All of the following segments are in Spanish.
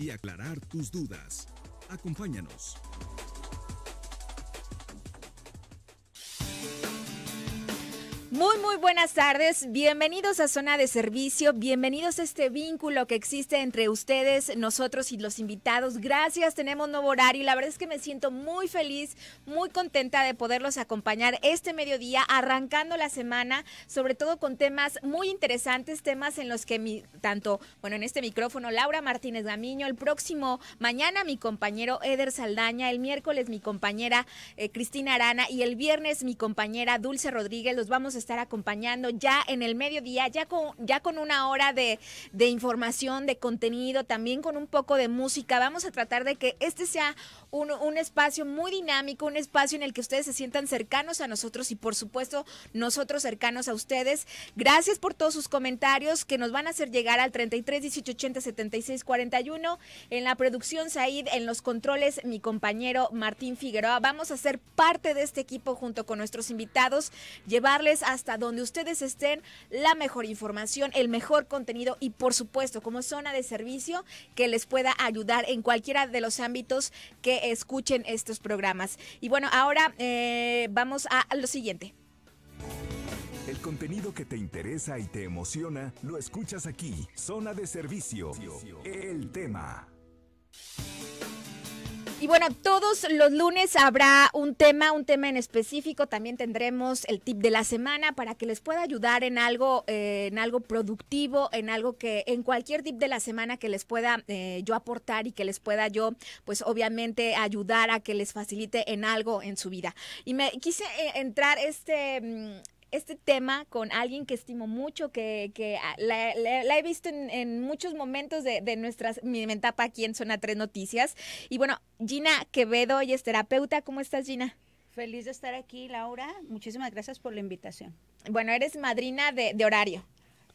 y aclarar tus dudas. Acompáñanos. Muy, muy buenas tardes. Bienvenidos a Zona de Servicio. Bienvenidos a este vínculo que existe entre ustedes, nosotros y los invitados. Gracias, tenemos nuevo horario. La verdad es que me siento muy feliz, muy contenta de poderlos acompañar este mediodía, arrancando la semana, sobre todo con temas muy interesantes, temas en los que mi, tanto, bueno, en este micrófono, Laura Martínez Gamiño, el próximo mañana mi compañero Eder Saldaña, el miércoles mi compañera eh, Cristina Arana y el viernes mi compañera Dulce Rodríguez. Los vamos a estar acompañando ya en el mediodía, ya con, ya con una hora de, de información, de contenido, también con un poco de música. Vamos a tratar de que este sea un, un, espacio muy dinámico, un espacio en el que ustedes se sientan cercanos a nosotros y por supuesto nosotros cercanos a ustedes. Gracias por todos sus comentarios que nos van a hacer llegar al 33 18 80 76 41 en la producción Said, en los controles mi compañero Martín Figueroa. Vamos a ser parte de este equipo junto con nuestros invitados, llevarles a hasta donde ustedes estén la mejor información, el mejor contenido y por supuesto como zona de servicio que les pueda ayudar en cualquiera de los ámbitos que escuchen estos programas. Y bueno, ahora eh, vamos a lo siguiente. El contenido que te interesa y te emociona lo escuchas aquí, zona de servicio, el tema. Y bueno, todos los lunes habrá un tema, un tema en específico. También tendremos el tip de la semana para que les pueda ayudar en algo, eh, en algo productivo, en algo que, en cualquier tip de la semana que les pueda eh, yo aportar y que les pueda yo, pues obviamente ayudar a que les facilite en algo en su vida. Y me quise eh, entrar este mm, este tema con alguien que estimo mucho, que, que la, he visto en, muchos momentos de, de nuestras, mi etapa aquí en Zona 3 Noticias. Y bueno, Gina Quevedo, y es terapeuta. ¿Cómo estás, Gina? Feliz de estar aquí, Laura. Muchísimas gracias por la invitación. Bueno, eres madrina de horario.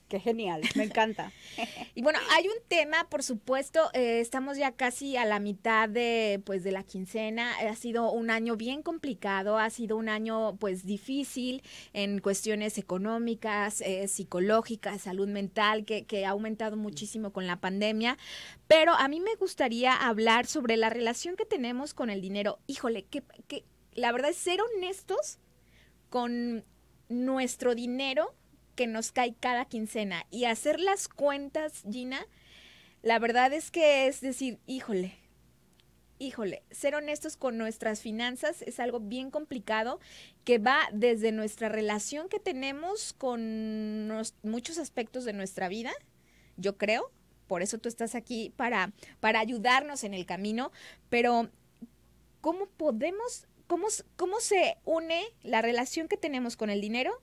Qué genial, me encanta. y bueno, hay un tema, por supuesto, eh, estamos ya casi a la mitad de, pues, de la quincena. Ha sido un año bien complicado, ha sido un año, pues, difícil en cuestiones económicas, eh, psicológicas, salud mental, que, que ha aumentado muchísimo con la pandemia. Pero a mí me gustaría hablar sobre la relación que tenemos con el dinero. Híjole, que la verdad es ser honestos con nuestro dinero que nos cae cada quincena. Y hacer las cuentas, Gina, la verdad es que es decir, híjole, híjole, ser honestos con nuestras finanzas es algo bien complicado que va desde nuestra relación que tenemos con muchos aspectos de nuestra vida, yo creo. Por eso tú estás aquí para, para ayudarnos en el camino. Pero, ¿cómo podemos, cómo, cómo se une la relación que tenemos con el dinero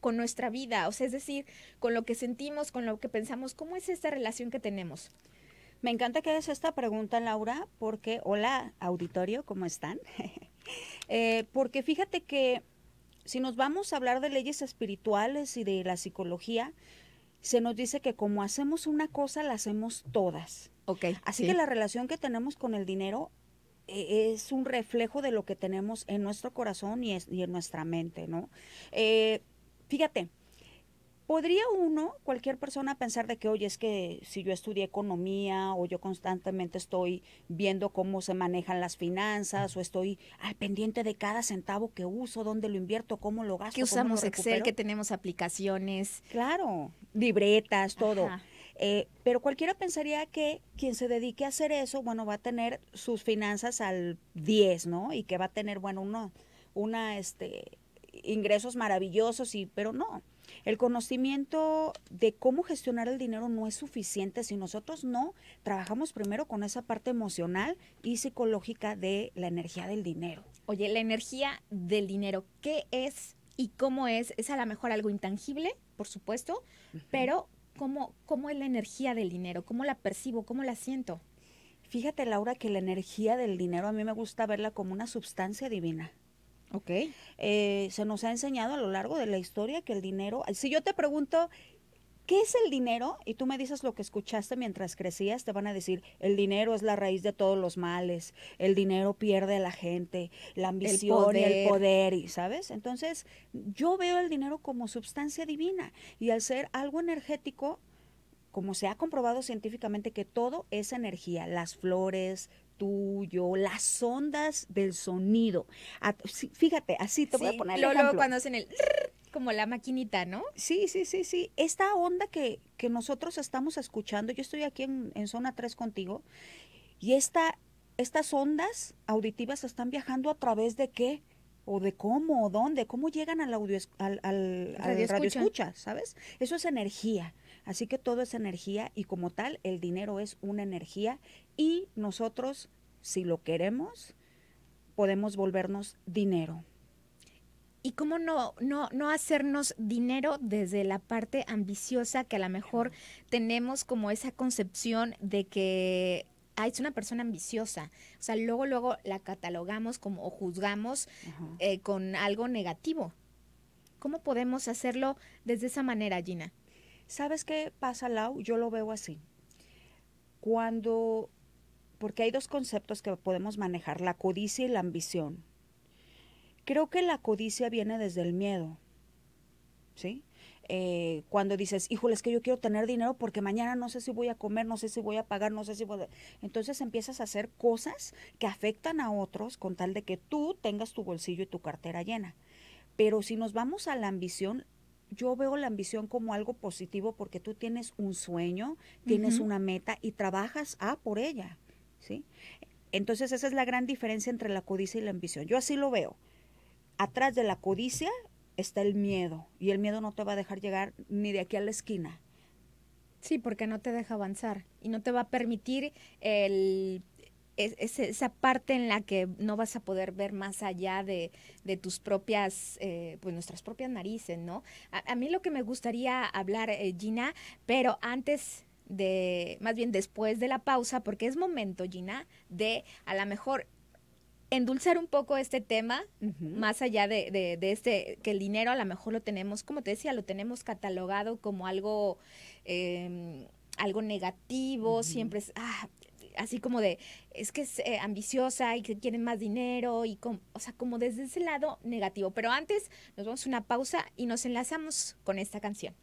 con nuestra vida, o sea, es decir, con lo que sentimos, con lo que pensamos, ¿cómo es esta relación que tenemos? Me encanta que hagas esta pregunta, Laura, porque, hola, auditorio, ¿cómo están? Eh, porque fíjate que si nos vamos a hablar de leyes espirituales y de la psicología, se nos dice que como hacemos una cosa, la hacemos todas. Okay, Así que la relación que tenemos con el dinero e, es un reflejo de lo que tenemos en nuestro corazón y, en nuestra mente, ¿no? Eh, Fíjate, podría uno, cualquier persona, pensar de que, oye, es que si yo estudié economía o yo constantemente estoy viendo cómo se manejan las finanzas o estoy al pendiente de cada centavo que uso, dónde lo invierto, cómo lo gasto. Que usamos Excel, que tenemos aplicaciones. Claro, libretas, todo. Eh, pero cualquiera pensaría que quien se dedique a hacer eso, bueno, va a tener sus finanzas al 10, ¿no? Y que va a tener, bueno, uno, una, este, ingresos maravillosos, y, pero no. El conocimiento de cómo gestionar el dinero no es suficiente si nosotros no trabajamos primero con esa parte emocional y psicológica de la energía del dinero. Oye, la energía del dinero, ¿qué es y cómo es? Es a lo mejor algo intangible, por supuesto, pero ¿cómo, ¿cómo es la energía del dinero? ¿Cómo la percibo? ¿Cómo la siento? Fíjate, Laura, que la energía del dinero a mí me gusta verla como una sustancia divina. Ok. Eh, se nos ha enseñado a lo largo de la historia que el dinero, si yo te pregunto, ¿qué es el dinero? Y tú me dices lo que escuchaste mientras crecías, te van a decir, el dinero es la raíz de todos los males, el dinero pierde a la gente, la ambición, el poder, el poder y, ¿sabes? Entonces, yo veo el dinero como sustancia divina y al ser algo energético, como se ha comprobado científicamente que todo es energía, las flores, tuyo, las ondas del sonido. fíjate, así te voy a poner. luego cuando hacen el como la maquinita, ¿no? Sí, sí, sí, sí. Esta onda que, que nosotros estamos escuchando, yo estoy aquí en, zona 3 contigo, y esta, estas ondas auditivas están viajando a través de qué? o de cómo o dónde, cómo llegan al audio al, radio, ¿sabes? Eso es energía. Así que todo es energía y como tal el dinero es una energía y nosotros si lo queremos podemos volvernos dinero. ¿Y cómo no, no, no hacernos dinero desde la parte ambiciosa que a lo mejor tenemos como esa concepción de que es una persona ambiciosa. O sea, luego, luego la catalogamos como o juzgamos eh, con algo negativo. ¿Cómo podemos hacerlo desde esa manera, Gina? ¿Sabes qué pasa, Lau? Yo lo veo así. Cuando, porque hay dos conceptos que podemos manejar, la codicia y la ambición. Creo que la codicia viene desde el miedo, ¿sí? Eh, cuando dices, híjole, es que yo quiero tener dinero porque mañana no sé si voy a comer, no sé si voy a pagar, no sé si voy a... Entonces empiezas a hacer cosas que afectan a otros con tal de que tú tengas tu bolsillo y tu cartera llena. Pero si nos vamos a la ambición, yo veo la ambición como algo positivo porque tú tienes un sueño, tienes una meta y trabajas a por ella, ¿sí? Entonces esa es la gran diferencia entre la codicia y la ambición. Yo así lo veo. Atrás de la codicia está el miedo y el miedo no te va a dejar llegar ni de aquí a la esquina. Sí, porque no te deja avanzar y no te va a permitir el, esa parte en la que no vas a poder ver más allá de, tus propias, eh, pues nuestras propias narices, ¿no? A, mí lo que me gustaría hablar, eh, Gina, pero antes de, más bien después de la pausa, porque es momento, Gina, de a lo mejor endulzar un poco este tema, más allá de, este, que el dinero a lo mejor lo tenemos, como te decía, lo tenemos catalogado como algo, em, algo negativo, siempre es, ah, así como de, es que es eh, ambiciosa y que quieren más dinero, y como, o sea, como desde ese lado negativo. Pero antes nos vamos a una pausa y nos enlazamos con esta canción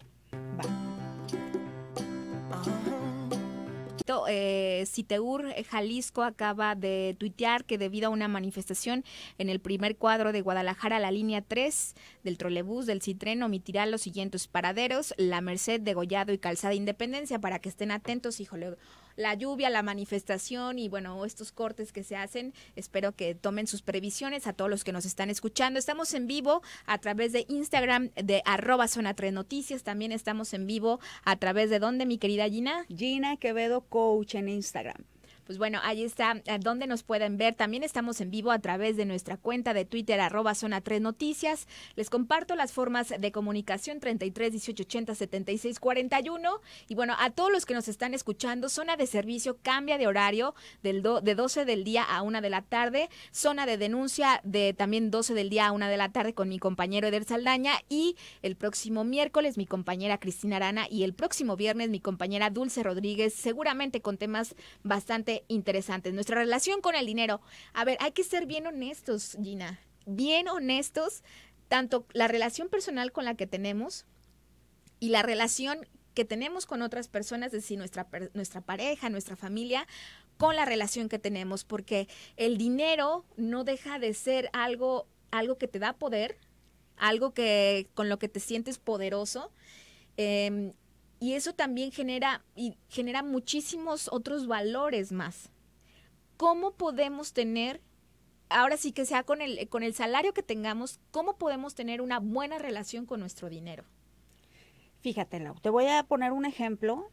eh, Citeur eh, Jalisco acaba de tuitear que debido a una manifestación en el primer cuadro de Guadalajara, la línea 3 del trolebús del Citren omitirá los siguientes paraderos, La Merced, Degollado y Calzada Independencia, para que estén atentos, híjole la lluvia, la manifestación y bueno, estos cortes que se hacen. Espero que tomen sus previsiones a todos los que nos están escuchando. Estamos en vivo a través de Instagram de arroba zona tres noticias. También estamos en vivo a través de dónde, mi querida Gina. Gina Quevedo Coach en Instagram. Pues bueno, ahí está donde nos pueden ver. También estamos en vivo a través de nuestra cuenta de Twitter, arroba zona tres noticias. Les comparto las formas de comunicación 33 18 80 76 41. Y bueno, a todos los que nos están escuchando, zona de servicio cambia de horario del de 12 del día a 1 de la tarde. Zona de denuncia de también 12 del día a 1 de la tarde con mi compañero Eder Saldaña. Y el próximo miércoles mi compañera Cristina Arana. Y el próximo viernes mi compañera Dulce Rodríguez, seguramente con temas bastante interesantes. Nuestra relación con el dinero. A ver, hay que ser bien honestos, Gina. Bien honestos, tanto la relación personal con la que tenemos y la relación que tenemos con otras personas, es decir, nuestra, nuestra pareja, nuestra familia, con la relación que tenemos, porque el dinero no deja de ser algo, algo que te da poder, algo que con lo que te sientes poderoso. Em, y eso también genera, y genera muchísimos otros valores más. ¿Cómo podemos tener, ahora sí que sea con el, con el salario que tengamos, cómo podemos tener una buena relación con nuestro dinero? Fíjate, Lau, te voy a poner un ejemplo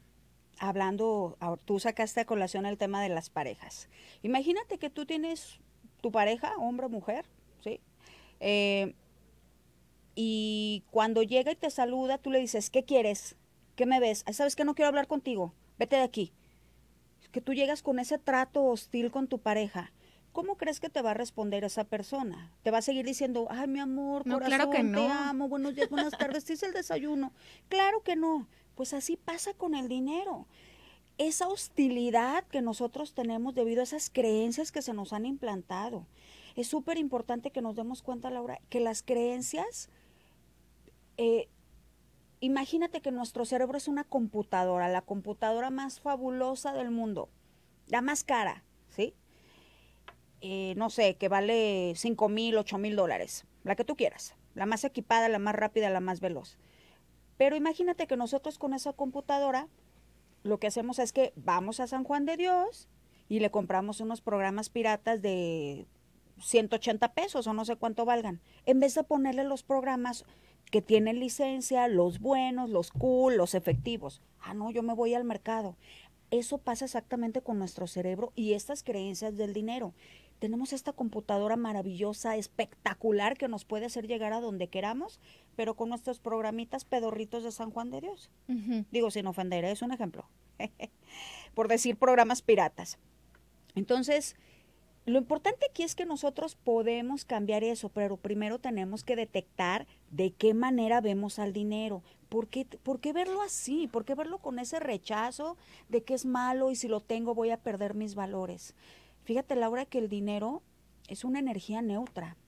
hablando, tú sacaste a colación el tema de las parejas. Imagínate que tú tienes tu pareja, hombre o mujer, ¿sí? Eh, y cuando llega y te saluda, tú le dices, ¿qué quieres? ¿Qué me ves? Ah, ¿Sabes que no quiero hablar contigo? Vete de aquí. Que tú llegas con ese trato hostil con tu pareja. ¿Cómo crees que te va a responder esa persona? ¿Te va a seguir diciendo, ay, mi amor, no, corazón, te amo, buenos días, buenas tardes, te hice el desayuno? Claro que no. Pues así pasa con el dinero. Esa hostilidad que nosotros tenemos debido a esas creencias que se nos han implantado. Es súper importante que nos demos cuenta, Laura, que las creencias eh, Imagínate que nuestro cerebro es una computadora, la computadora más fabulosa del mundo, la más cara, ¿sí? Eh, no sé, que vale 5 mil, 8 mil dólares, la que tú quieras, la más equipada, la más rápida, la más veloz. Pero imagínate que nosotros con esa computadora lo que hacemos es que vamos a San Juan de Dios y le compramos unos programas piratas de 180 pesos o no sé cuánto valgan, en vez de ponerle los programas que tienen licencia, los buenos, los cool, los efectivos. Ah, no, yo me voy al mercado. Eso pasa exactamente con nuestro cerebro y estas creencias del dinero. Tenemos esta computadora maravillosa, espectacular, que nos puede hacer llegar a donde queramos, pero con nuestros programitas pedorritos de San Juan de Dios. Digo, sin ofender, ¿eh? es un ejemplo. Por decir programas piratas. Entonces, lo importante aquí es que nosotros podemos cambiar eso, pero primero tenemos que detectar de qué manera vemos al dinero. ¿Por qué, ¿Por qué, verlo así? ¿Por qué verlo con ese rechazo de que es malo y si lo tengo voy a perder mis valores? Fíjate, Laura, que el dinero es una energía neutra,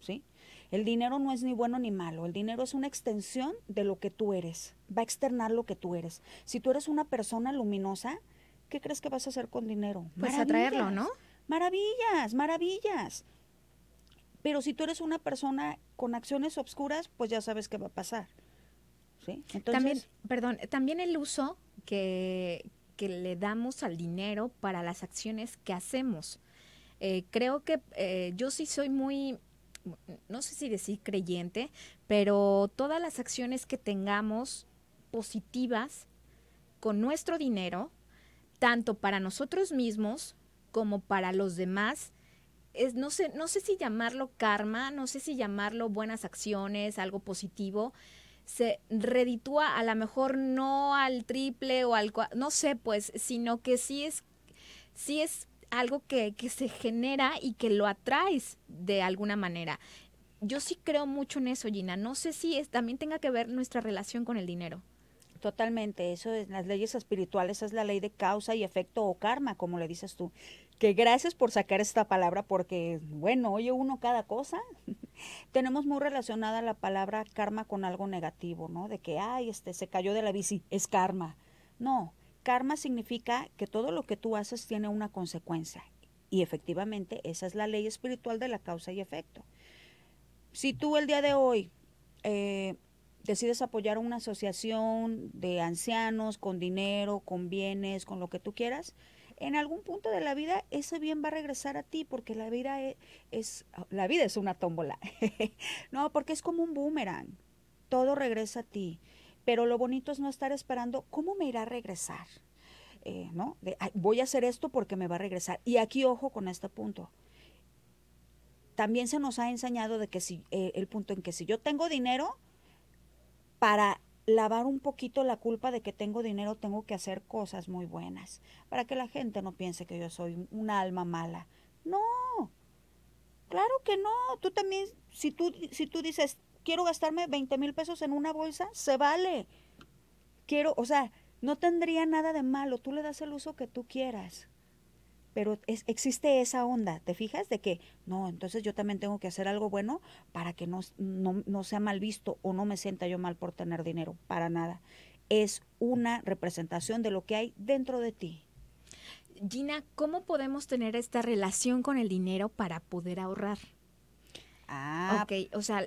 ¿sí? El dinero no es ni bueno ni malo, el dinero es una extensión de lo que tú eres, va a externar lo que tú eres. Si tú eres una persona luminosa, ¿qué crees que vas a hacer con dinero? Pues atraerlo, ¿no? maravillas, maravillas. Pero si tú eres una persona con acciones obscuras, pues ya sabes qué va a pasar. ¿Sí? también, perdón, también el uso que, le damos al dinero para las acciones que hacemos. Eh, creo que eh, yo sí soy muy, no sé si decir creyente, pero todas las acciones que tengamos positivas con nuestro dinero, tanto para nosotros mismos como para los demás. Es, no, sé, no sé si llamarlo karma, no sé si llamarlo buenas acciones, algo positivo. Se reditúa a lo mejor no al triple o al no sé, pues, sino que sí es, sí es algo que, que se genera y que lo atraes de alguna manera yo sí creo mucho en eso, Gina. No sé si es, también tenga que ver nuestra relación con el dinero. Totalmente, eso es las leyes espirituales, es la ley de causa y efecto o karma, como le dices tú que gracias por sacar esta palabra porque, bueno, oye uno cada cosa. Tenemos muy relacionada la palabra karma con algo negativo, ¿no? De que, ay, este, se cayó de la bici, es karma. No, karma significa que todo lo que tú haces tiene una consecuencia. Y efectivamente, esa es la ley espiritual de la causa y efecto. Si tú el día de hoy eh, decides apoyar una asociación de ancianos con dinero, con bienes, con lo que tú quieras, en algún punto de la vida ese bien va a regresar a ti porque la vida e, es, la vida es una tómbola. no, porque es como un boomerang. Todo regresa a ti, pero lo bonito es no estar esperando cómo me irá a regresar. Eh, ¿no? voy a hacer esto porque me va a regresar. Y aquí ojo con este punto. También se nos ha enseñado de que si eh, el punto en que si yo tengo dinero para lavar un poquito la culpa de que tengo dinero, tengo que hacer cosas muy buenas, para que la gente no piense que yo soy una alma mala. No, claro que no. Tú también, si tú, si tú dices, quiero gastarme 20 mil pesos en una bolsa, se vale. Quiero, o sea, no tendría nada de malo, tú le das el uso que tú quieras pero existe esa onda, ¿te fijas? De que, no, entonces yo también tengo que hacer algo bueno para que no, no, sea mal visto o no me sienta yo mal por tener dinero, para nada. Es una representación de lo que hay dentro de ti. Gina, ¿cómo podemos tener esta relación con el dinero para poder ahorrar? Ah. Ok, o sea,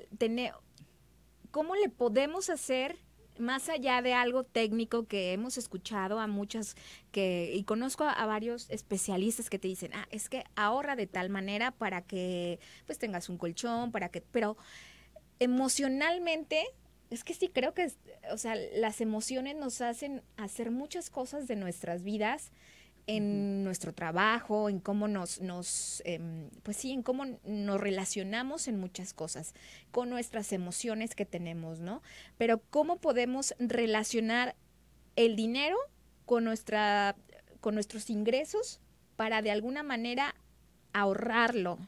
¿cómo le podemos hacer más allá de algo técnico que hemos escuchado a muchas que y conozco a, varios especialistas que te dicen, "Ah, es que ahorra de tal manera para que pues tengas un colchón, para que pero emocionalmente es que sí creo que, o sea, las emociones nos hacen hacer muchas cosas de nuestras vidas en nuestro trabajo, en cómo nos, nos em, pues sí, en cómo nos relacionamos en muchas cosas, con nuestras emociones que tenemos, ¿no? Pero cómo podemos relacionar el dinero con, nuestra, con nuestros ingresos para de alguna manera ahorrarlo,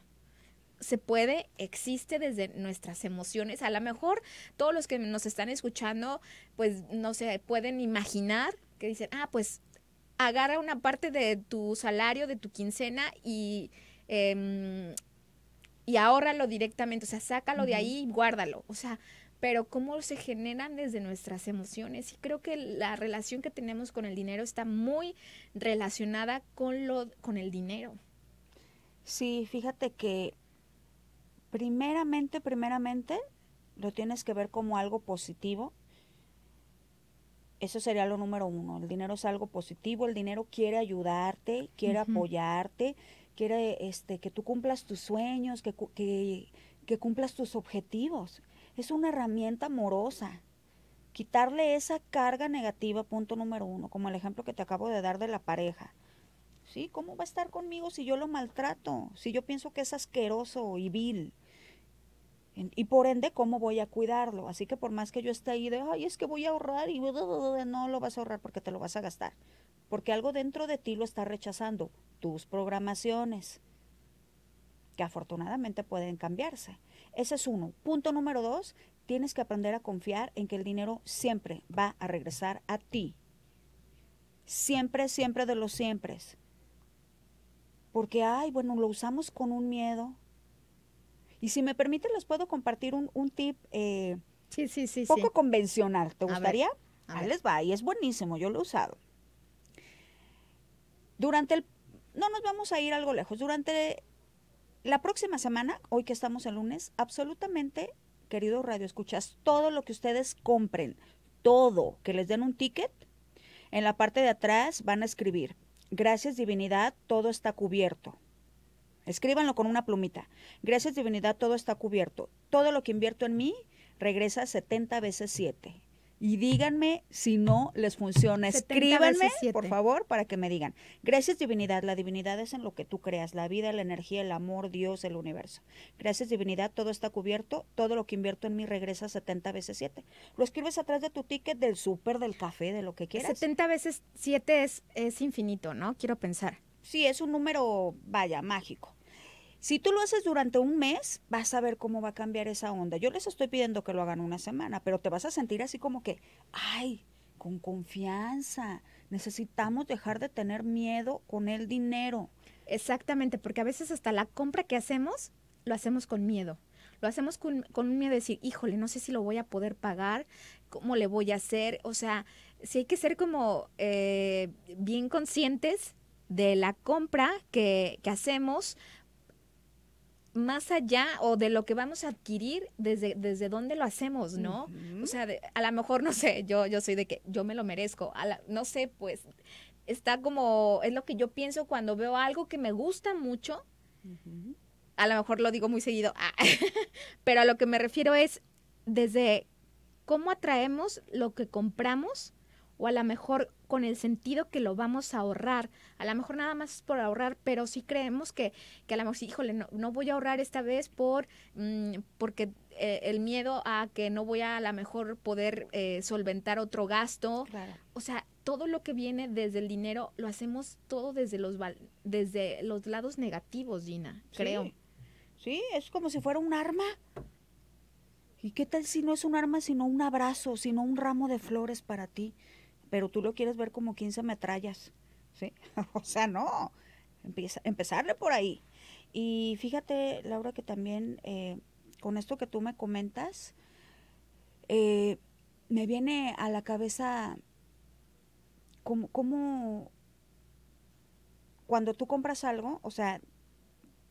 se puede, existe desde nuestras emociones. A lo mejor todos los que nos están escuchando, pues no se pueden imaginar que dicen, ah, pues agarra una parte de tu salario, de tu quincena y... Eh, y directamente, o sea, sácalo de ahí y guárdalo. O sea, pero cómo se generan desde nuestras emociones. Y creo que la relación que tenemos con el dinero está muy relacionada con, lo, con el dinero. Sí, fíjate que primeramente, primeramente, lo tienes que ver como algo positivo eso sería lo número uno. El dinero es algo positivo, el dinero quiere ayudarte, quiere apoyarte, quiere este, que tú cumplas tus sueños, que, que, que cumplas tus objetivos. Es una herramienta amorosa. Quitarle esa carga negativa, punto número uno, como el ejemplo que te acabo de dar de la pareja. ¿Sí? ¿Cómo va a estar conmigo si yo lo maltrato? Si yo pienso que es asqueroso y vil. Y por ende, ¿cómo voy a cuidarlo? Así que por más que yo esté ahí de, ay, es que voy a ahorrar y no lo vas a ahorrar porque te lo vas a gastar. Porque algo dentro de ti lo está rechazando, tus programaciones, que afortunadamente pueden cambiarse. Ese es uno. Punto número dos, tienes que aprender a confiar en que el dinero siempre va a regresar a ti. Siempre, siempre de los siempre. Porque, ay, bueno, lo usamos con un miedo, y si me permite, les puedo compartir un, tip eh, poco convencional. ¿Te gustaría? Ahí les va, y es buenísimo, yo lo he usado. Durante el... No nos vamos a ir algo lejos. Durante la próxima semana, hoy que estamos el lunes, absolutamente, querido Radio Escuchas, todo lo que ustedes compren, todo, que les den un ticket, en la parte de atrás van a escribir, gracias divinidad, todo está cubierto Escríbanlo con una plumita. Gracias divinidad, todo está cubierto. Todo lo que invierto en mí regresa 70 veces 7. Y díganme si no les funciona. Escríbanme, por favor, para que me digan. Gracias divinidad, la divinidad es en lo que tú creas, la vida, la energía, el amor, Dios, el universo. Gracias divinidad, todo está cubierto, todo lo que invierto en mí regresa 70 veces 7. Lo escribes atrás de tu ticket del súper, del café, de lo que quieras. 70 veces 7 es, es infinito, ¿no? Quiero pensar. Sí, es un número, vaya, mágico. Si tú lo haces durante un mes, vas a ver cómo va a cambiar esa onda. Yo les estoy pidiendo que lo hagan una semana, pero te vas a sentir así como que, ay, con confianza. Necesitamos dejar de tener miedo con el dinero. Exactamente, porque a veces hasta la compra que hacemos, lo hacemos con miedo. Lo hacemos con, un miedo de decir, híjole, no sé si lo voy a poder pagar, cómo le voy a hacer. O sea, si hay que ser como eh, bien conscientes de la compra que hacemos más allá o de lo que vamos a adquirir, desde, desde dónde lo hacemos, ¿no? O sea, a lo mejor, no sé, yo, yo soy de que yo me lo merezco, a no sé, pues está como, es lo que yo pienso cuando veo algo que me gusta mucho, a lo mejor lo digo muy seguido, ah, pero a lo que me refiero es desde cómo atraemos lo que compramos o a lo mejor con el sentido que lo vamos a ahorrar. A lo mejor nada más es por ahorrar, pero sí creemos que, que a lo mejor, sí, híjole, no, no, voy a ahorrar esta vez por mm, porque eh, el miedo a que no voy a a lo mejor poder eh, solventar otro gasto. O sea, todo lo que viene desde el dinero lo hacemos todo desde los, desde los lados negativos, Gina, creo. Sí, es como si fuera un arma. ¿Y qué tal si no es un arma, sino un abrazo, sino un ramo de flores para ti? pero tú lo quieres ver como 15 metrallas, ¿sí? o sea, no, empezarle por ahí. Y fíjate, Laura, que también eh, con esto que tú me comentas, eh, me viene a la cabeza cómo cuando tú compras algo, o sea,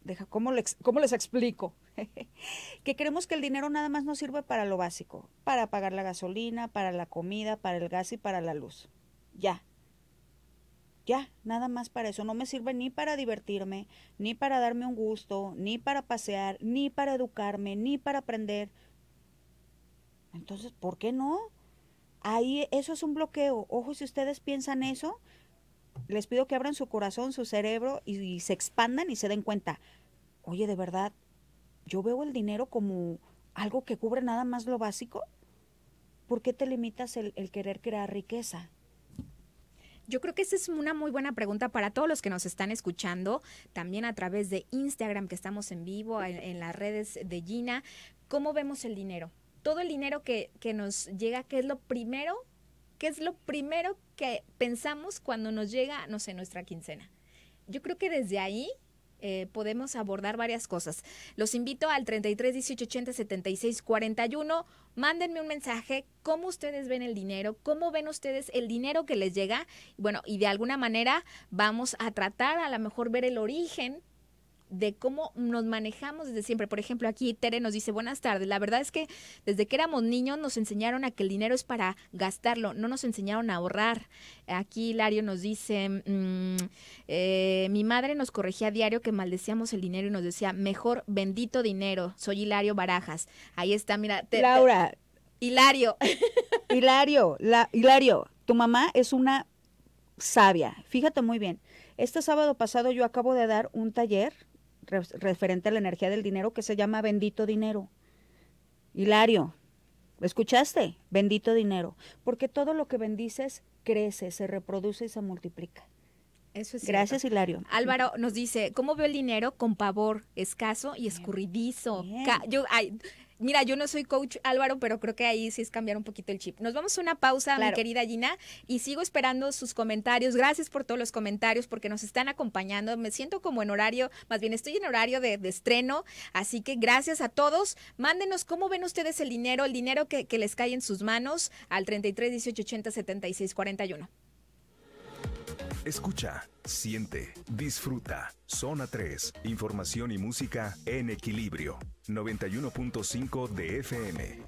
deja, ¿cómo cómo les explico? que creemos que el dinero nada más nos sirve para lo básico, para pagar la gasolina, para la comida, para el gas y para la luz. Ya. Ya, nada más para eso. No me sirve ni para divertirme, ni para darme un gusto, ni para pasear, ni para educarme, ni para aprender. Entonces, ¿por qué no? Ahí eso es un bloqueo. Ojo, si ustedes piensan eso, les pido que abran su corazón, su cerebro y, y se expandan y se den cuenta. Oye, de verdad, yo veo el dinero como algo que cubre nada más lo básico. ¿Por qué te limitas el, querer crear riqueza? Yo creo que esa es una muy buena pregunta para todos los que nos están escuchando, también a través de Instagram, que estamos en vivo, en, las redes de Gina. ¿Cómo vemos el dinero? Todo el dinero que, que nos llega, ¿qué es lo primero? ¿Qué es lo primero que pensamos cuando nos llega, no sé, nuestra quincena? Yo creo que desde ahí eh, podemos abordar varias cosas. Los invito al 33 18 80 76 41. Mándenme un mensaje, cómo ustedes ven el dinero, cómo ven ustedes el dinero que les llega. Bueno, y de alguna manera vamos a tratar a lo mejor ver el origen de cómo nos manejamos desde siempre. Por ejemplo, aquí Tere nos dice, buenas tardes, la verdad es que desde que éramos niños nos enseñaron a que el dinero es para gastarlo, no nos enseñaron a ahorrar. Aquí Hilario nos dice, mm, eh, mi madre nos corregía a diario que maldecíamos el dinero y nos decía, mejor bendito dinero, soy Hilario Barajas. Ahí está, mira. Laura. Hilario. Hilario, Hilario, tu mamá es una sabia, fíjate muy bien. Este sábado pasado yo acabo de dar un taller referente a la energía del dinero que se llama bendito dinero. Hilario, ¿escuchaste? Bendito dinero. Porque todo lo que bendices crece, se reproduce y se multiplica. Eso es Gracias, Hilario. Álvaro nos dice, ¿cómo veo el dinero con pavor, escaso y escurridizo? Yo, ay, Mira, yo no soy coach Álvaro, pero creo que ahí sí es cambiar un poquito el chip. Nos vamos a una pausa, mi querida Gina, y sigo esperando sus comentarios. Gracias por todos los comentarios porque nos están acompañando. Me siento como en horario, más bien estoy en horario de, estreno, así que gracias a todos. Mándenos cómo ven ustedes el dinero, el dinero que, que les cae en sus manos al 33 18 80 76 41. Escucha, siente, disfruta. Zona 3, información y música en equilibrio. 91.5 de FM.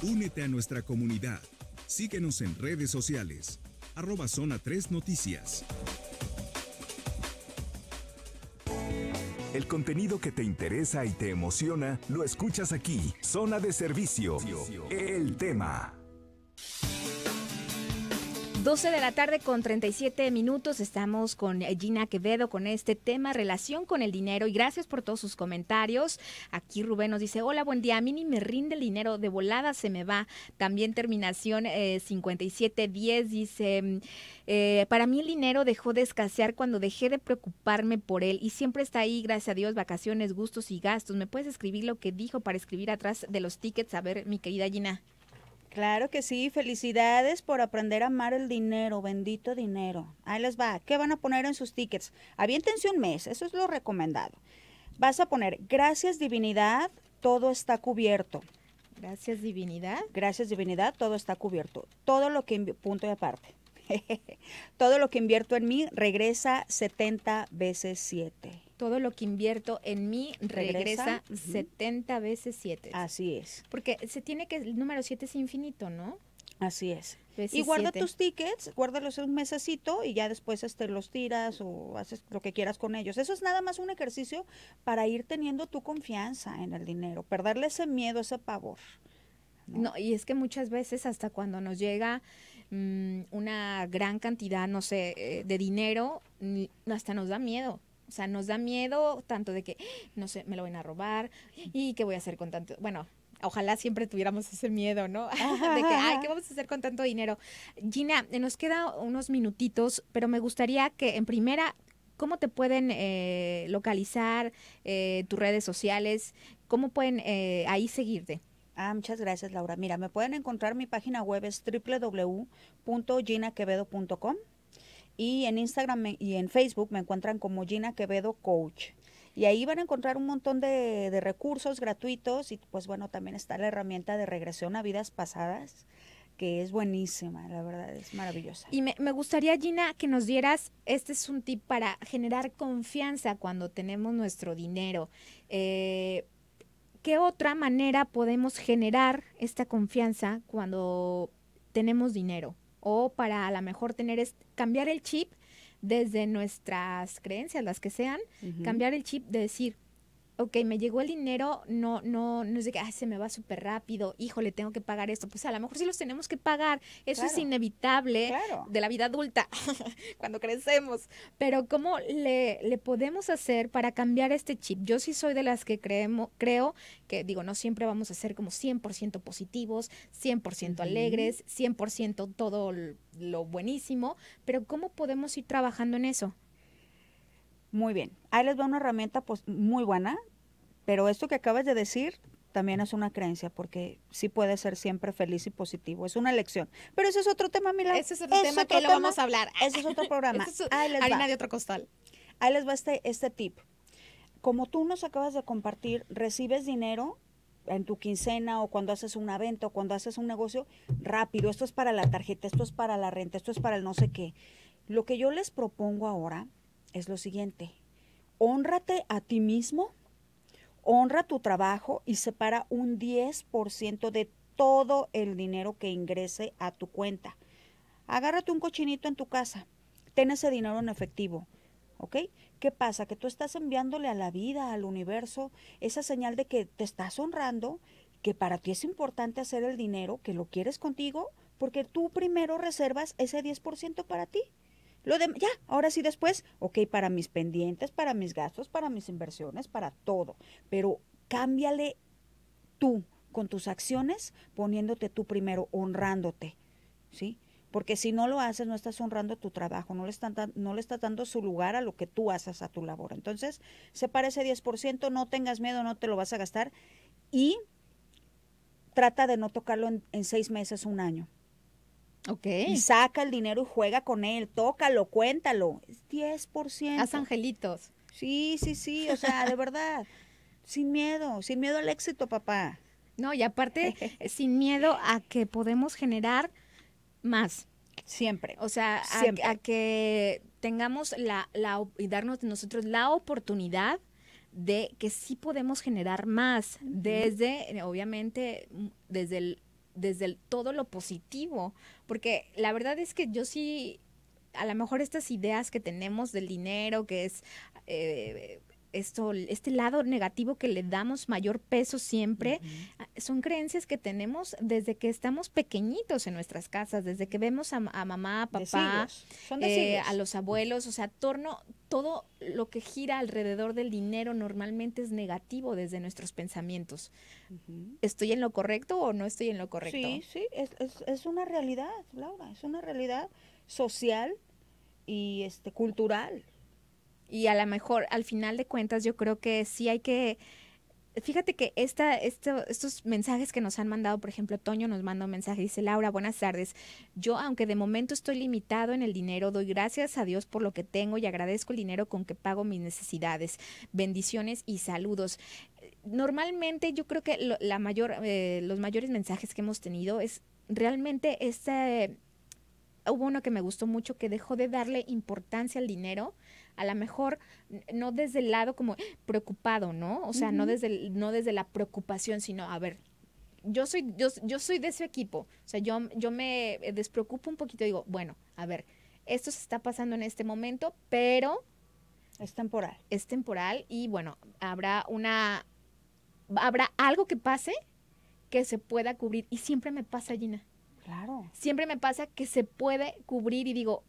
Únete a nuestra comunidad. Síguenos en redes sociales. Arroba Zona 3 Noticias. El contenido que te interesa y te emociona lo escuchas aquí. Zona de servicio. El tema. 12 de la tarde con 37 minutos. Estamos con eh, Gina Quevedo con este tema, relación con el dinero. Y gracias por todos sus comentarios. Aquí Rubén nos dice, hola, buen día. A mí ni me rinde el dinero, de volada se me va. También terminación 5710 eh, dice, mm, eh, para mí el dinero dejó de escasear cuando dejé de preocuparme por él. Y siempre está ahí, gracias a Dios, vacaciones, gustos y gastos. ¿Me puedes escribir lo que dijo para escribir atrás de los tickets? A ver, mi querida Gina. Claro que sí, felicidades por aprender a amar el dinero, bendito dinero. Ahí les va, ¿qué van a poner en sus tickets? Aviéntense un mes, eso es lo recomendado. Vas a poner, gracias divinidad, todo está cubierto. Gracias divinidad. Gracias divinidad, todo está cubierto. Todo lo que, punto y aparte. Todo lo que invierto en mí regresa 70 veces 7. Todo lo que invierto en mí regresa, setenta 70 veces 7. Así es. Porque se tiene que, el número 7 es infinito, ¿no? Así es. Y guarda tus tickets, guárdalos un mesecito y ya después este, los tiras o haces lo que quieras con ellos. Eso es nada más un ejercicio para ir teniendo tu confianza en el dinero, perderle ese miedo, ese pavor. no y es que muchas veces hasta cuando nos llega Mm, una gran cantidad, no sé, eh, de dinero, hasta nos da miedo. O sea, nos da miedo tanto de que, no sé, me lo van a robar y qué voy a hacer con tanto. Bueno, ojalá siempre tuviéramos ese miedo, ¿no? De que, ay, ¿qué vamos a hacer con tanto dinero? Gina, eh, nos queda unos minutitos, pero me gustaría que en primera, ¿cómo te pueden eh, localizar tus redes sociales? ¿Cómo pueden ahí seguirte? Ah, muchas gracias, Laura. Mira, me pueden encontrar, mi página web es www.ginaquevedo.com y en Instagram y en Facebook me encuentran como Gina Quevedo Coach. Y ahí van a encontrar un montón de, recursos gratuitos y pues bueno, también está la herramienta de regresión a vidas pasadas que es buenísima, la verdad, es maravillosa. Y me, gustaría, Gina, que nos dieras, este es un tip para generar confianza cuando tenemos nuestro dinero. Eh, ¿Qué otra manera podemos generar esta confianza cuando tenemos dinero? O para a lo mejor tener es cambiar el chip desde nuestras creencias, las que sean, cambiar el chip de decir, ok, me llegó el dinero, no, no, no es de que, se me va súper rápido, Hijo, le tengo que pagar esto. Pues a lo mejor sí los tenemos que pagar, eso es inevitable de la vida adulta, cuando crecemos. Pero ¿cómo le, le, podemos hacer para cambiar este chip? Yo sí soy de las que creemos, creo que, digo, no siempre vamos a ser como 100% positivos, 100% alegres, 100% todo lo buenísimo, pero ¿cómo podemos ir trabajando en eso? Muy bien. Ahí les va una herramienta pues, muy buena, pero esto que acabas de decir también es una creencia, porque sí puede ser siempre feliz y positivo. Es una elección. Pero ese es otro tema, Mila. Ese es otro tema que lo vamos a hablar. Ese es otro programa. Ahí les va. de otro costal. Ahí les va este, este tip. Como tú nos acabas de compartir, recibes dinero en tu quincena o cuando haces un evento, o cuando haces un negocio, rápido, esto es para la tarjeta, esto es para la renta, esto es para el no sé qué. Lo que yo les propongo ahora es lo siguiente. Honrate a ti mismo, honra tu trabajo y separa un 10% de todo el dinero que ingrese a tu cuenta. Agárrate un cochinito en tu casa, ten ese dinero en efectivo, ¿ok? ¿Qué pasa? Que tú estás enviándole a la vida, al universo, esa señal de que te estás honrando, que para ti es importante hacer el dinero, que lo quieres contigo, porque tú primero reservas ese 10% para ti. Lo ya, ahora sí después, ok, para mis pendientes, para mis gastos, para mis inversiones, para todo. Pero cámbiale tú con tus acciones, poniéndote tú primero, honrándote, ¿sí? Porque si no lo haces, no estás honrando tu trabajo, no le, no le estás dando su lugar a lo que tú haces a tu labor. Entonces, separa ese 10%, no tengas miedo, no te lo vas a gastar y trata de no tocarlo en seis meses, un año. Okay. Y saca el dinero y juega con él, tócalo, cuéntalo. Es 10%. Haz angelitos. Sí, sí, sí, o sea, de verdad. sin miedo, sin miedo al éxito, papá. No, y aparte, sin miedo a que podemos generar más. Siempre. O sea, a, que tengamos la, la, y darnos nosotros la oportunidad de que sí podemos generar más desde, obviamente, desde el, desde el, todo lo positivo, porque la verdad es que yo sí, a lo mejor estas ideas que tenemos del dinero, que es eh, esto, este lado negativo que le damos mayor peso siempre, ah, son creencias que tenemos desde que estamos pequeñitos en nuestras casas, desde que vemos a, mamá, a papá, eh, a los abuelos, o sea, torno, todo lo que gira alrededor del dinero normalmente es negativo desde nuestros pensamientos. ¿Estoy en lo correcto o no estoy en lo correcto? Sí, sí, es, es, es una realidad, Laura, es una realidad social y este cultural y a lo mejor, al final de cuentas, yo creo que sí hay que... Fíjate que esta, esto, estos mensajes que nos han mandado, por ejemplo, Toño nos manda un mensaje, dice Laura, buenas tardes. Yo, aunque de momento estoy limitado en el dinero, doy gracias a Dios por lo que tengo y agradezco el dinero con que pago mis necesidades. Bendiciones y saludos normalmente yo creo que la mayor, eh, los mayores mensajes que hemos tenido es realmente este, hubo uno que me gustó mucho que dejó de darle importancia al dinero a lo mejor no desde el lado como preocupado, ¿no? O sea, no, desde no desde la preocupación, sino, a ver, yo soy, yo, soy de ese equipo, o sea, yo, yo me eh, despreocupo un poquito digo, bueno, a ver, esto se está pasando en este momento, pero... Es temporal. Es temporal y bueno, habrá una... Habrá algo que pase que se pueda cubrir y siempre me pasa, Gina. Claro. Siempre me pasa que se puede cubrir y digo,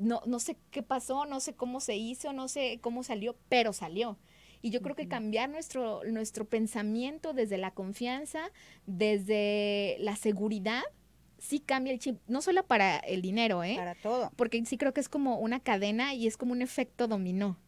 no, no sé qué pasó, no sé cómo se hizo, no sé cómo salió, pero salió. Y yo creo que cambiar nuestro, nuestro pensamiento desde la confianza, desde la seguridad, sí cambia el chip, no solo para el dinero, ¿eh? Para todo. Porque sí creo que es como una cadena y es como un efecto dominó.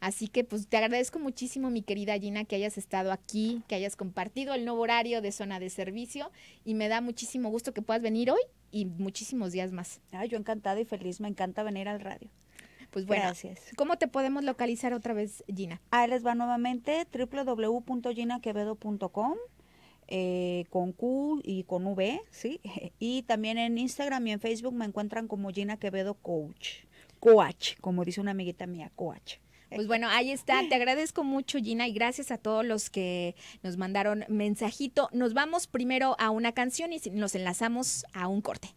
Así que pues te agradezco muchísimo, mi querida Gina, que hayas estado aquí, que hayas compartido el nuevo horario de zona de servicio y me da muchísimo gusto que puedas venir hoy y muchísimos días más. Ah, yo encantada y feliz, me encanta venir al radio. Pues bueno, Gracias. ¿cómo te podemos localizar otra vez, Gina? Ahí les va nuevamente www.ginaquevedo.com eh, con Q y con V, ¿sí? Y también en Instagram y en Facebook me encuentran como Gina Quevedo Coach. Coach, como dice una amiguita mía, coach. Pues bueno, ahí está. Te agradezco mucho, Gina, y gracias a todos los que nos mandaron mensajito. Nos vamos primero a una canción y nos enlazamos a un corte.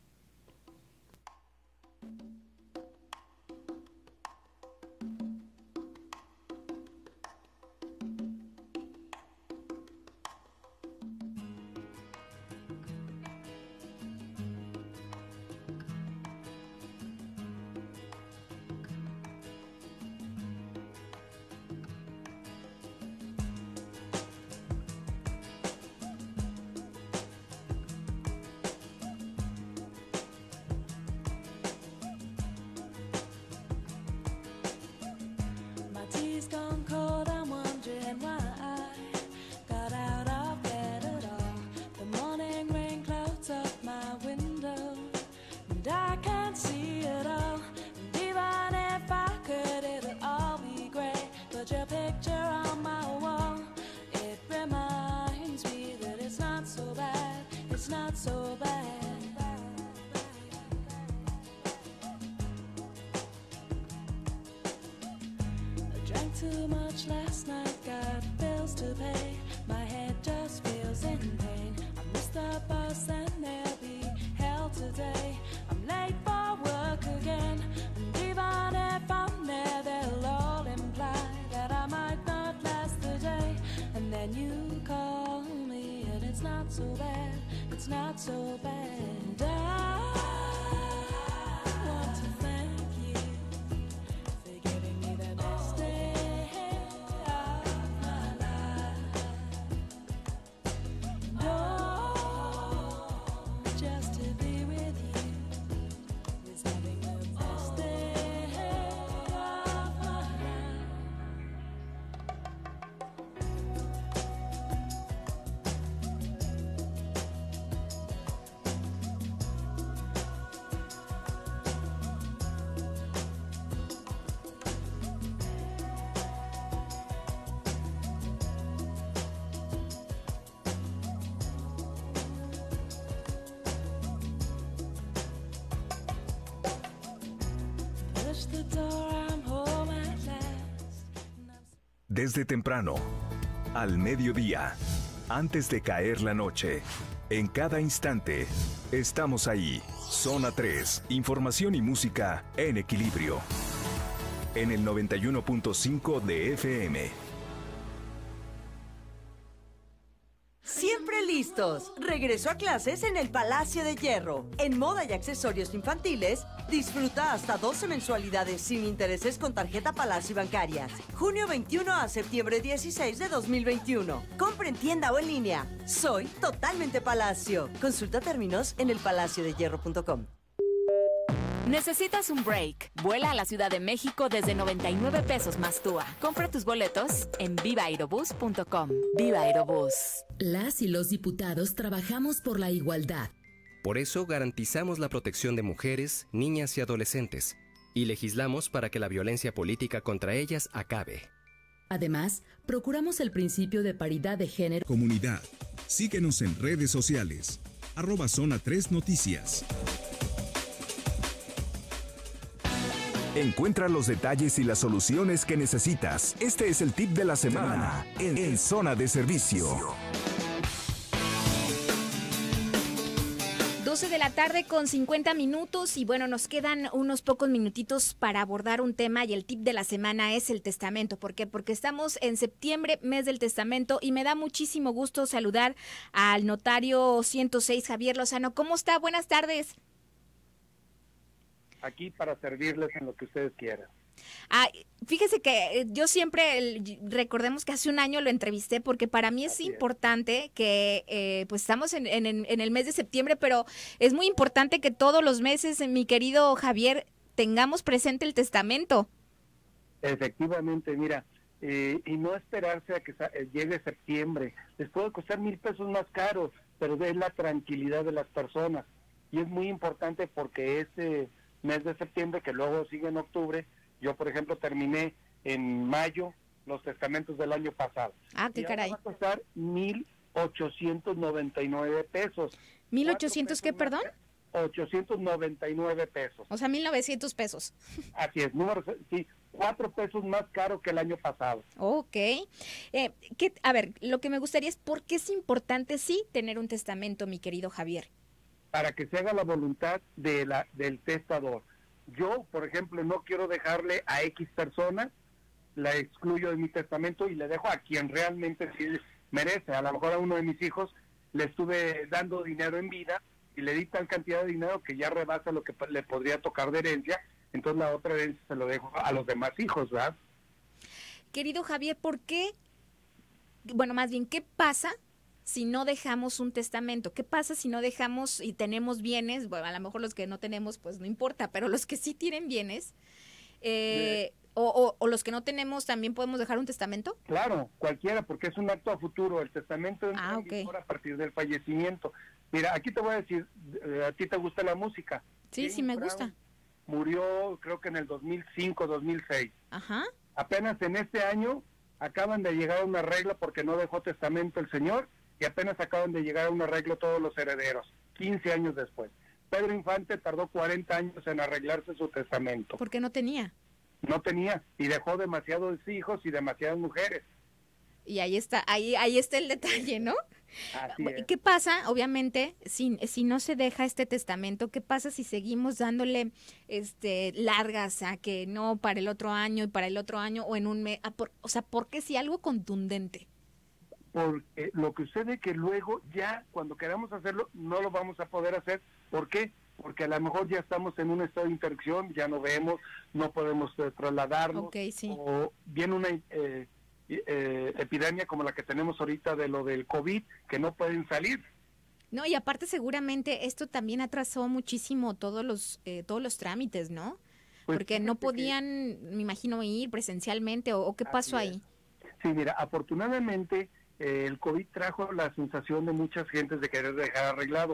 so bad. I drank too much last night, got bills to pay. My head just feels in pain. I missed the bus and there'll be hell today. I'm late for work again. And even if I'm there, they'll all imply that I might not last the day. And then you call me, and it's not so bad it's not so bad. Desde temprano, al mediodía, antes de caer la noche, en cada instante, estamos ahí. Zona 3, información y música en equilibrio. En el 91.5 de FM. Siempre listos. Regreso a clases en el Palacio de Hierro. En moda y accesorios infantiles, Disfruta hasta 12 mensualidades sin intereses con tarjeta Palacio Bancarias. Junio 21 a septiembre 16 de 2021. Compre en tienda o en línea. Soy totalmente Palacio. Consulta términos en elpalaciodehierro.com. Necesitas un break. Vuela a la Ciudad de México desde 99 pesos más túa Compra tus boletos en vivairobus.com Viva Aerobus. Las y los diputados trabajamos por la igualdad por eso garantizamos la protección de mujeres, niñas y adolescentes, y legislamos para que la violencia política contra ellas acabe. Además, procuramos el principio de paridad de género. Comunidad, síguenos en redes sociales. Arroba Zona 3 Noticias. Encuentra los detalles y las soluciones que necesitas. Este es el tip de la semana en, en Zona de Servicio. 12 de la tarde con 50 minutos y bueno, nos quedan unos pocos minutitos para abordar un tema y el tip de la semana es el testamento. ¿Por qué? Porque estamos en septiembre, mes del testamento y me da muchísimo gusto saludar al notario 106 Javier Lozano. ¿Cómo está? Buenas tardes. Aquí para servirles en lo que ustedes quieran. Ah, fíjese que eh, yo siempre, recordemos que hace un año lo entrevisté porque para mí es importante que, eh, pues estamos en, el mes de septiembre, pero es muy importante que todos los meses, eh, mi querido Javier, tengamos presente el testamento. Efectivamente, mira, y no esperarse a que llegue septiembre. Les puede costar mil pesos más caros, pero es la tranquilidad de las personas. Y es muy importante porque ese mes de septiembre, que luego sigue en octubre, yo, por ejemplo, terminé en mayo los testamentos del año pasado. Ah, qué caray. Va a costar 1.899 pesos. ¿1.800 qué, perdón? 899 pesos. O sea, 1.900 pesos. Así es, número, sí, cuatro pesos más caro que el año pasado. Ok. Eh, que, a ver, lo que me gustaría es por qué es importante sí tener un testamento, mi querido Javier. Para que se haga la voluntad de la, del testador. Yo, por ejemplo, no quiero dejarle a X persona, la excluyo de mi testamento y le dejo a quien realmente sí merece. A lo mejor a uno de mis hijos le estuve dando dinero en vida y le di tal cantidad de dinero que ya rebasa lo que le podría tocar de herencia, entonces la otra herencia se lo dejo a los demás hijos, ¿verdad? Querido Javier, ¿por qué? Bueno, más bien, ¿qué pasa si no dejamos un testamento? ¿Qué pasa si no dejamos y tenemos bienes? Bueno, a lo mejor los que no tenemos, pues no importa, pero los que sí tienen bienes, eh, eh. o, los que no tenemos, ¿también podemos dejar un testamento? Claro, cualquiera, porque es un acto a futuro. El testamento es ah, acto a partir del fallecimiento. Mira, aquí te voy a decir, eh, a ti te gusta la música. Sí, sí me gusta. Murió creo que en el 2005, 2006. Ajá. Apenas en este año acaban de llegar una regla porque no dejó testamento el señor y apenas acaban de llegar a un arreglo todos los herederos, 15 años después. Pedro Infante tardó 40 años en arreglarse su testamento. Porque no tenía. No tenía y dejó demasiados hijos y demasiadas mujeres. Y ahí está, ahí, ahí está el detalle, ¿no? Así ¿Qué pasa, obviamente, si, si no se deja este testamento? ¿Qué pasa si seguimos dándole este, largas a que no para el otro año y para el otro año o en un mes? O sea, porque si algo contundente porque lo que sucede que luego ya cuando queramos hacerlo no lo vamos a poder hacer. ¿Por qué? Porque a lo mejor ya estamos en un estado de interacción, ya no vemos, no podemos eh, trasladarnos, o viene una eh, eh, epidemia como la que tenemos ahorita de lo del COVID, que no pueden salir. No, y aparte seguramente esto también atrasó muchísimo todos los, todos los trámites, ¿no? Pues porque no podían, me imagino, ir presencialmente, o qué pasó ahí. Sí, mira, afortunadamente el COVID trajo la sensación de muchas gentes de querer dejar arreglado.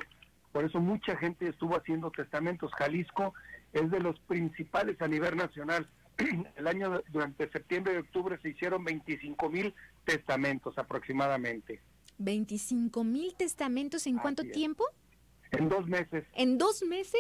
Por eso mucha gente estuvo haciendo testamentos. Jalisco es de los principales a nivel nacional. El año durante septiembre y octubre se hicieron 25 mil testamentos aproximadamente. 25 mil testamentos en cuánto tiempo? En dos meses. ¿En dos meses?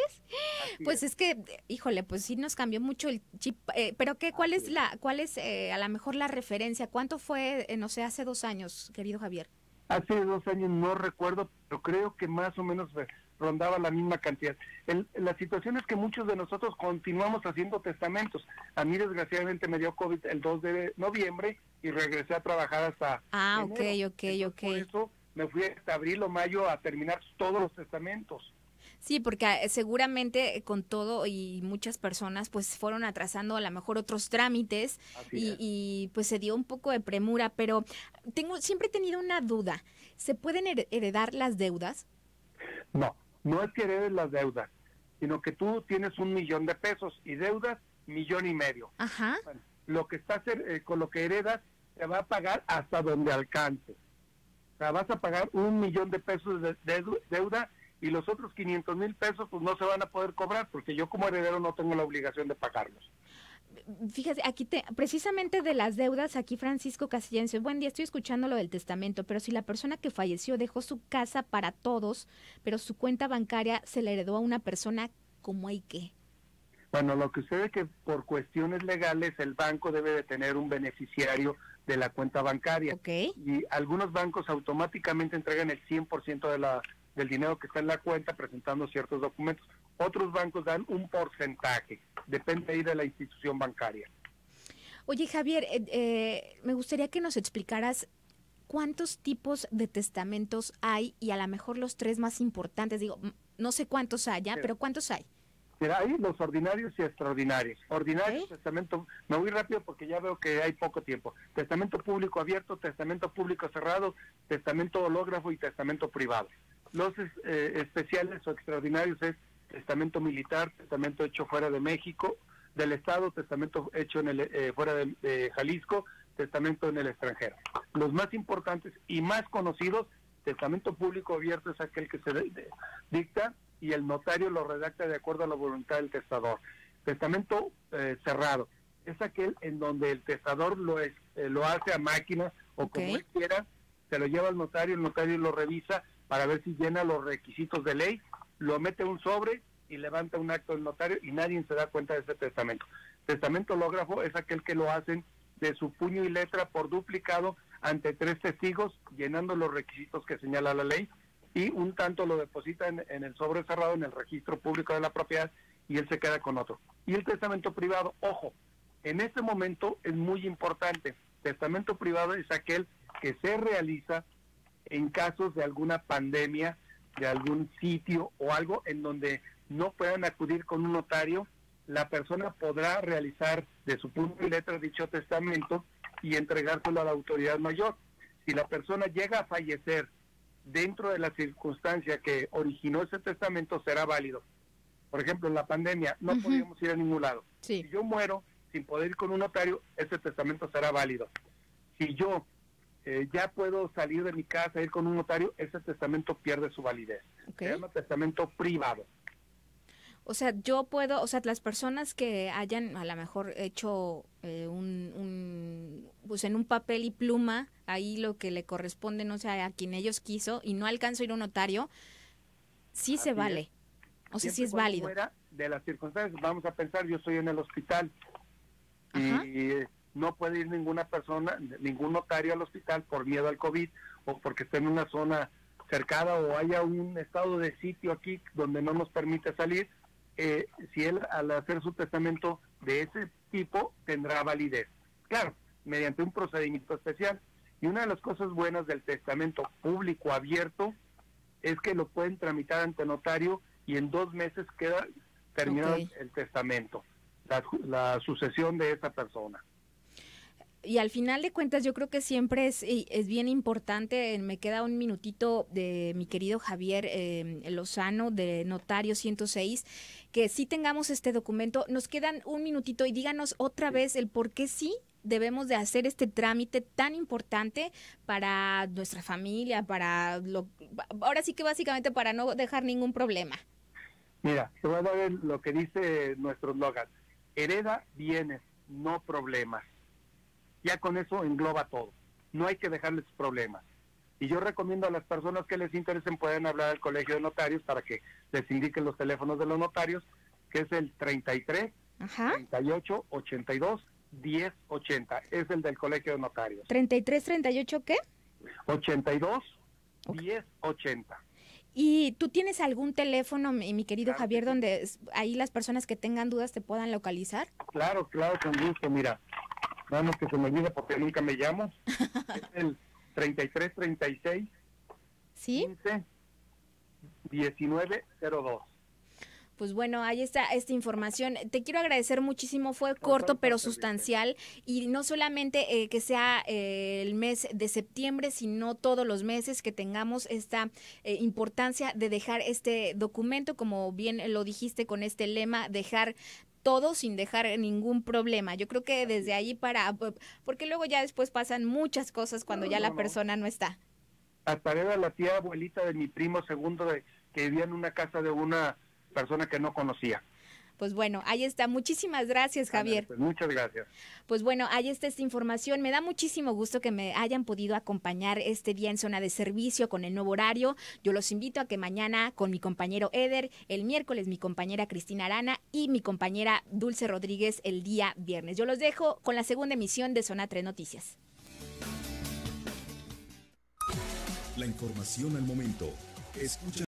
pues es. que, híjole, pues sí nos cambió mucho el chip. Eh, pero qué, ¿cuál es, la, cuál es eh, a lo mejor la referencia? ¿Cuánto fue, eh, no sé, hace dos años, querido Javier? Hace dos años no recuerdo, pero creo que más o menos rondaba la misma cantidad. El, la situación es que muchos de nosotros continuamos haciendo testamentos. A mí desgraciadamente me dio COVID el 2 de noviembre y regresé a trabajar hasta... Ah, ok, ok, ok me fui hasta abril o mayo a terminar todos los testamentos. Sí, porque ah, seguramente eh, con todo y muchas personas pues fueron atrasando a lo mejor otros trámites y, pues se dio un poco de premura, pero tengo siempre he tenido una duda. ¿Se pueden heredar las deudas? No, no es que heredes las deudas, sino que tú tienes un millón de pesos y deudas millón y medio. Ajá. lo que estás eh, con lo que heredas te va a pagar hasta donde alcances sea, vas a pagar un millón de pesos de, deuda y los otros 500 mil pesos pues no se van a poder cobrar porque yo como heredero no tengo la obligación de pagarlos. Fíjese, aquí te, precisamente de las deudas, aquí Francisco Castillense, buen día, estoy escuchando lo del testamento, pero si la persona que falleció dejó su casa para todos, pero su cuenta bancaria se la heredó a una persona, ¿cómo hay que? Bueno, lo que sucede es que por cuestiones legales el banco debe de tener un beneficiario de la cuenta bancaria. Y algunos bancos automáticamente entregan el 100% de la, del dinero que está en la cuenta presentando ciertos documentos. Otros bancos dan un porcentaje, depende ahí de la institución bancaria. Oye Javier, eh, eh, me gustaría que nos explicaras cuántos tipos de testamentos hay y a lo mejor los tres más importantes. Digo, no sé cuántos haya, pero ¿cuántos hay? los ordinarios y extraordinarios. Ordinarios, testamento, me voy rápido porque ya veo que hay poco tiempo. Testamento público abierto, testamento público cerrado, testamento hológrafo y testamento privado. Los eh, especiales o extraordinarios es testamento militar, testamento hecho fuera de México, del Estado, testamento hecho en el, eh, fuera de Jalisco, testamento en el extranjero. Los más importantes y más conocidos, testamento público abierto es aquel que se dicta y el notario lo redacta de acuerdo a la voluntad del testador. Testamento eh, cerrado es aquel en donde el testador lo, es, eh, lo hace a máquina o como quiera, se lo lleva al notario, el notario lo revisa para ver si llena los requisitos de ley, lo mete un sobre y levanta un acto del notario y nadie se da cuenta de ese testamento. Testamento hológrafo es aquel que lo hacen de su puño y letra por duplicado ante tres testigos, llenando los requisitos que señala la ley y un tanto lo deposita en, el sobre cerrado, en el registro público de la propiedad, y él se queda con otro. Y el testamento privado, ojo, en este momento es muy importante. Testamento privado es aquel que se realiza en casos de alguna pandemia, de algún sitio o algo en donde no puedan acudir con un notario, la persona podrá realizar de su punto y letra dicho testamento y entregárselo a la autoridad mayor. Si la persona llega a fallecer dentro de la circunstancia que originó ese testamento será válido. Por ejemplo, en la pandemia no podíamos ir a ningún lado. Si yo muero sin poder ir con un notario, ese testamento será válido. Si yo eh, ya puedo salir de mi casa, ir con un notario, ese testamento pierde su validez. Es Se testamento privado. O sea, yo puedo, o sea, las personas que hayan a lo mejor hecho eh, un, pues en un papel y pluma, ahí lo que le corresponde, no sea a quien ellos quiso, y no alcanzo a ir un notario, sí se vale. O sea, sí es válido. Fuera de las circunstancias, vamos a pensar, yo estoy en el hospital y no puede ir ninguna persona, ningún notario al hospital por miedo al COVID o porque esté en una zona cercada o haya un estado de sitio aquí donde no nos permite salir, eh, si él al hacer su testamento de ese tipo tendrá validez. Claro, mediante un procedimiento especial. Y una de las cosas buenas del testamento público abierto es que lo pueden tramitar ante notario y en dos meses queda terminado el testamento, la sucesión de esa persona y al final de cuentas yo creo que siempre es, es bien importante, me queda un minutito de mi querido Javier eh, Lozano de Notario 106, que si tengamos este documento, nos quedan un minutito y díganos otra vez el por qué sí debemos de hacer este trámite tan importante para nuestra familia, para ahora sí que básicamente para no dejar ningún problema. Mira, te voy a dar lo que dice nuestro slogan, hereda bienes, no problemas ya con eso engloba todo. No hay que dejarles problemas. Y yo recomiendo a las personas que les interesen pueden hablar al Colegio de Notarios para que les indiquen los teléfonos de los notarios, que es el 33 38 82 10 80. Es el del Colegio de Notarios. 33 38 ¿qué? 82 10 80. ¿Y tú tienes algún teléfono, mi, querido Javier, donde ahí las personas que tengan dudas te puedan localizar? Claro, claro, con gusto. Mira, Vamos, que se me olvida porque nunca me llamo. es el 3336 ¿Sí? 1902 pues bueno, ahí está esta información. Te quiero agradecer muchísimo, fue corto pero sustancial y no solamente eh, que sea eh, el mes de septiembre, sino todos los meses que tengamos esta eh, importancia de dejar este documento, como bien lo dijiste con este lema, dejar todo sin dejar ningún problema. Yo creo que desde ahí para, porque luego ya después pasan muchas cosas cuando ya la persona no está. a la tía abuelita de mi primo segundo de, que vivía en una casa de una persona que no conocía. Pues bueno, ahí está. Muchísimas gracias, Javier. Pues muchas gracias. Pues bueno, ahí está esta información. Me da muchísimo gusto que me hayan podido acompañar este día en zona de servicio con el nuevo horario. Yo los invito a que mañana con mi compañero Eder, el miércoles mi compañera Cristina Arana y mi compañera Dulce Rodríguez el día viernes. Yo los dejo con la segunda emisión de Zona 3 Noticias. La información al momento. Escucha